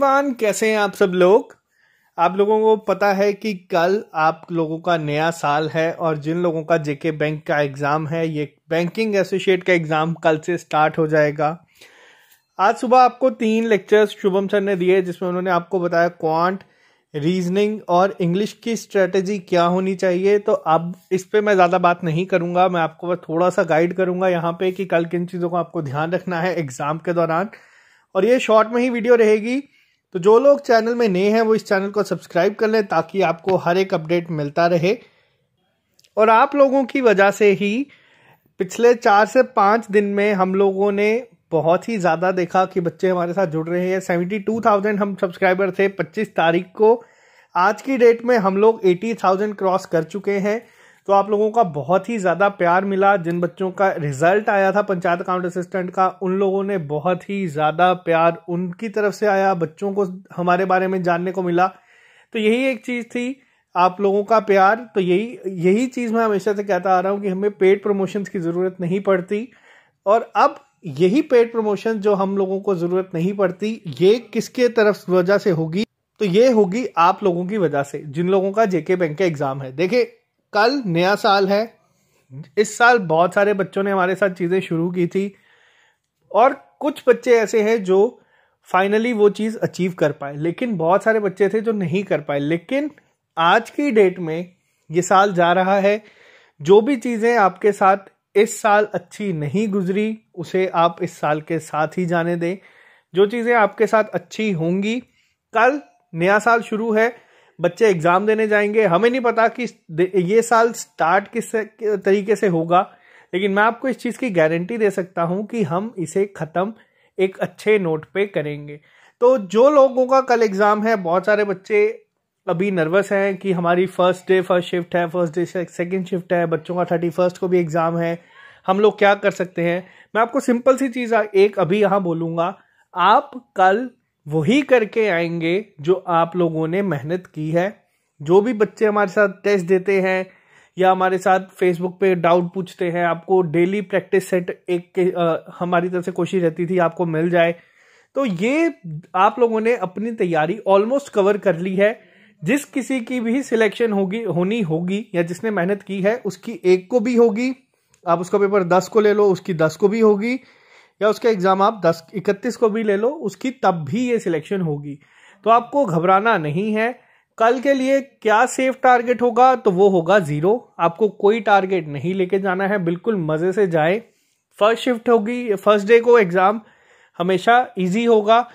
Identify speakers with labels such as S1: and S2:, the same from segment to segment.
S1: वान कैसे हैं आप सब लोग आप लोगों को पता है कि कल आप लोगों का नया साल है और जिन लोगों का जेके बैंक का एग्ज़ाम है ये बैंकिंग एसोसिएट का एग्ज़ाम कल से स्टार्ट हो जाएगा आज सुबह आपको तीन लेक्चर्स शुभम सर ने दिए जिसमें उन्होंने आपको बताया क्वांट रीजनिंग और इंग्लिश की स्ट्रेटजी क्या होनी चाहिए तो अब इस पर मैं ज़्यादा बात नहीं करूँगा मैं आपको बस थोड़ा सा गाइड करूँगा यहाँ पे कि कल किन चीज़ों को आपको ध्यान रखना है एग्ज़ाम के दौरान और ये शॉर्ट में ही वीडियो रहेगी तो जो लोग चैनल में नए हैं वो इस चैनल को सब्सक्राइब कर लें ताकि आपको हर एक अपडेट मिलता रहे और आप लोगों की वजह से ही पिछले चार से पाँच दिन में हम लोगों ने बहुत ही ज़्यादा देखा कि बच्चे हमारे साथ जुड़ रहे हैं सेवेंटी टू थाउजेंड हम सब्सक्राइबर थे पच्चीस तारीख को आज की डेट में हम लोग एटी थाउजेंड क्रॉस कर चुके हैं तो आप लोगों का बहुत ही ज़्यादा प्यार मिला जिन बच्चों का रिजल्ट आया था पंचायत अकाउंट असिस्टेंट का उन लोगों ने बहुत ही ज़्यादा प्यार उनकी तरफ से आया बच्चों को हमारे बारे में जानने को मिला तो यही एक चीज़ थी आप लोगों का प्यार तो यही यही चीज़ मैं हमेशा से कहता आ रहा हूँ कि हमें पेड प्रमोशंस की ज़रूरत नहीं पड़ती और अब यही पेड प्रमोशन जो हम लोगों को ज़रूरत नहीं पड़ती ये किसके तरफ वजह से होगी तो ये होगी आप लोगों की वजह से जिन लोगों का जेके बैंक का एग्ज़ाम है देखिए कल नया साल है हम्म। इस साल बहुत सारे बच्चों ने हमारे साथ चीज़ें शुरू की थी और कुछ बच्चे ऐसे हैं जो फाइनली वो चीज़ अचीव कर पाए लेकिन बहुत सारे बच्चे थे जो नहीं कर पाए लेकिन आज की डेट में ये साल जा रहा है जो भी चीज़ें आपके साथ इस साल अच्छी नहीं गुजरी उसे आप इस साल के साथ ही जाने दें जो चीज़ें आपके साथ अच्छी होंगी कल नया साल शुरू है बच्चे एग्जाम देने जाएंगे हमें नहीं पता कि ये साल स्टार्ट किस तरीके से होगा लेकिन मैं आपको इस चीज़ की गारंटी दे सकता हूँ कि हम इसे ख़त्म एक अच्छे नोट पे करेंगे तो जो लोगों का कल एग्ज़ाम है बहुत सारे बच्चे अभी नर्वस हैं कि हमारी फर्स्ट डे फर्स्ट शिफ्ट है फर्स्ट डे सेकेंड शिफ्ट है बच्चों का थर्टी फर्स्ट को भी एग्ज़ाम है हम लोग क्या कर सकते हैं मैं आपको सिंपल सी चीज़ एक अभी यहाँ बोलूँगा आप कल वही करके आएंगे जो आप लोगों ने मेहनत की है जो भी बच्चे हमारे साथ टेस्ट देते हैं या हमारे साथ फेसबुक पे डाउट पूछते हैं आपको डेली प्रैक्टिस सेट एक के आ, हमारी तरफ से कोशिश रहती थी आपको मिल जाए तो ये आप लोगों ने अपनी तैयारी ऑलमोस्ट कवर कर ली है जिस किसी की भी सिलेक्शन होगी होनी होगी या जिसने मेहनत की है उसकी एक को भी होगी आप उसका पेपर दस को ले लो उसकी दस को भी होगी या उसका एग्ज़ाम आप दस इकतीस को भी ले लो उसकी तब भी ये सिलेक्शन होगी तो आपको घबराना नहीं है कल के लिए क्या सेफ टारगेट होगा तो वो होगा ज़ीरो आपको कोई टारगेट नहीं लेके जाना है बिल्कुल मज़े से जाए फर्स्ट शिफ्ट होगी फर्स्ट डे को एग्ज़ाम हमेशा इजी होगा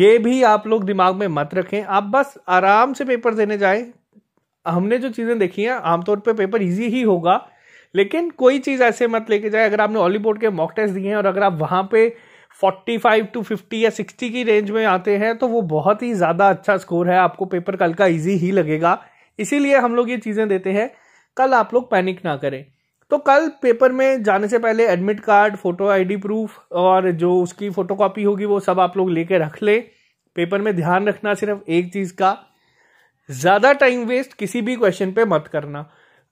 S1: ये भी आप लोग दिमाग में मत रखें आप बस आराम से पेपर देने जाएं हमने जो चीज़ें देखी हैं आमतौर पे पेपर इजी ही होगा लेकिन कोई चीज़ ऐसे मत लेके जाए अगर आपने हॉलीवुड के मॉक टेस्ट दिए हैं और अगर आप वहाँ पे 45 टू 50 या 60 की रेंज में आते हैं तो वो बहुत ही ज़्यादा अच्छा स्कोर है आपको पेपर कल का ईजी ही लगेगा इसीलिए हम लोग ये चीज़ें देते हैं कल आप लोग पैनिक ना करें तो कल पेपर में जाने से पहले admit card photo ID proof और जो उसकी फ़ोटो कॉपी होगी वो सब आप लोग लेके रख लें पेपर में ध्यान रखना सिर्फ एक चीज़ का ज़्यादा टाइम वेस्ट किसी भी क्वेश्चन पे मत करना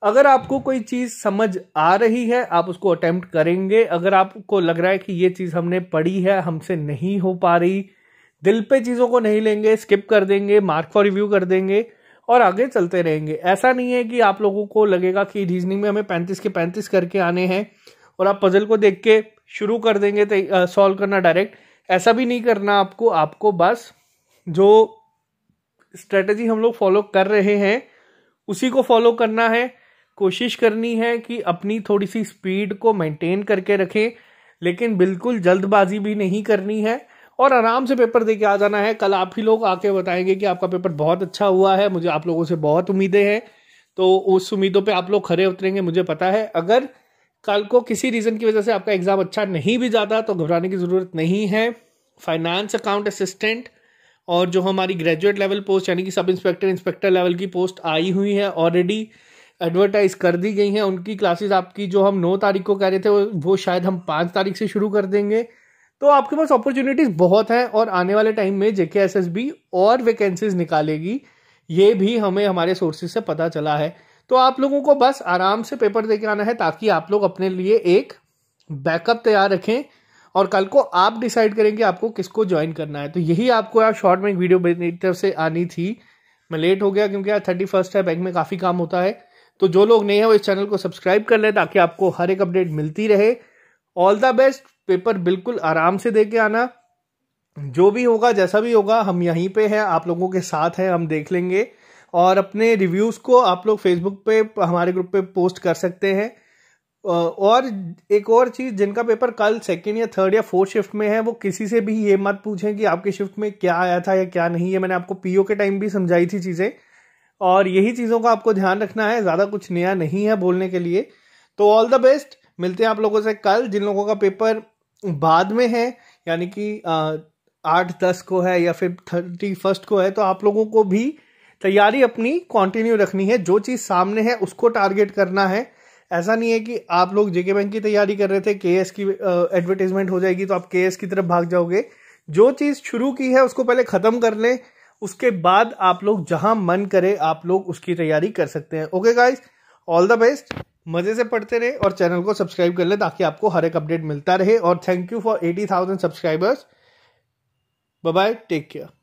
S1: अगर आपको कोई चीज़ समझ आ रही है आप उसको अटेम्प्ट करेंगे अगर आपको लग रहा है कि ये चीज़ हमने पढ़ी है हमसे नहीं हो पा रही दिल पे चीज़ों को नहीं लेंगे स्किप कर देंगे मार्क फॉर रिव्यू कर देंगे और आगे चलते रहेंगे ऐसा नहीं है कि आप लोगों को लगेगा कि रीजनिंग में हमें पैंतीस के पैंतीस करके आने हैं और आप पजल को देख के शुरू कर देंगे तो सॉल्व करना डायरेक्ट ऐसा भी नहीं करना आपको आपको बस जो स्ट्रेटजी हम लोग फॉलो कर रहे हैं उसी को फॉलो करना है कोशिश करनी है कि अपनी थोड़ी सी स्पीड को मेंटेन करके रखें लेकिन बिल्कुल जल्दबाजी भी नहीं करनी है और आराम से पेपर दे के आ जाना है कल आप ही लोग आके बताएंगे कि आपका पेपर बहुत अच्छा हुआ है मुझे आप लोगों से बहुत उम्मीदें हैं तो उस उम्मीदों पे आप लोग खड़े उतरेंगे मुझे पता है अगर कल को किसी रीज़न की वजह से आपका एग्ज़ाम अच्छा नहीं भी जाता तो घबराने की ज़रूरत नहीं है फाइनेंस अकाउंट असिस्टेंट और जो हमारी ग्रेजुएट लेवल पोस्ट यानी कि सब इंस्पेक्टर इंस्पेक्टर लेवल की पोस्ट आई हुई है ऑलरेडी एडवर्टाइज कर दी गई हैं उनकी क्लासेस आपकी जो हम नौ तारीख को कह रहे थे वो शायद हम पाँच तारीख से शुरू कर देंगे तो आपके पास अपॉर्चुनिटीज़ बहुत हैं और आने वाले टाइम में जेके एस एस बी और वैकेंसीज निकालेगी ये भी हमें हमारे सोर्सेज से पता चला है तो आप लोगों को बस आराम से पेपर दे के आना है ताकि आप लोग अपने लिए एक बैकअप तैयार रखें और कल को आप डिसाइड करेंगे आपको किसको ज्वाइन करना है तो यही आपको यार शॉर्ट में एक वीडियो मेरी तरफ से आनी थी मैं लेट हो गया क्योंकि यार थर्टी फर्स्ट है बैंक में काफ़ी काम होता है तो जो लोग नए हैं वो इस चैनल को सब्सक्राइब कर लें ताकि आपको हर एक अपडेट मिलती रहे ऑल द बेस्ट पेपर बिल्कुल आराम से दे के आना जो भी होगा जैसा भी होगा हम यहीं पे हैं आप लोगों के साथ हैं हम देख लेंगे और अपने रिव्यूज़ को आप लोग फेसबुक पे हमारे ग्रुप पे पोस्ट कर सकते हैं और एक और चीज़ जिनका पेपर कल सेकेंड या थर्ड या फोर्थ शिफ्ट में है वो किसी से भी ये मत पूछें कि आपके शिफ्ट में क्या आया था या क्या नहीं है मैंने आपको पीओ के टाइम भी समझाई थी चीज़ें और यही चीज़ों का आपको ध्यान रखना है ज़्यादा कुछ नया नहीं है बोलने के लिए तो ऑल द बेस्ट मिलते हैं आप लोगों से कल जिन लोगों का पेपर बाद में है यानी कि आठ दस को है या फिर थर्टी फर्स्ट को है तो आप लोगों को भी तैयारी अपनी कंटिन्यू रखनी है जो चीज़ सामने है उसको टारगेट करना है ऐसा नहीं है कि आप लोग जेके बैंक की तैयारी कर रहे थे के की एडवर्टीजमेंट हो जाएगी तो आप के की तरफ भाग जाओगे जो चीज़ शुरू की है उसको पहले ख़त्म कर लें उसके बाद आप लोग जहां मन करे आप लोग उसकी तैयारी कर सकते हैं okay guys all the best मजे से पढ़ते रहे और चैनल को सब्सक्राइब कर ले ताकि आपको हर एक अपडेट मिलता रहे और thank you for eighty thousand subscribers bye bye take care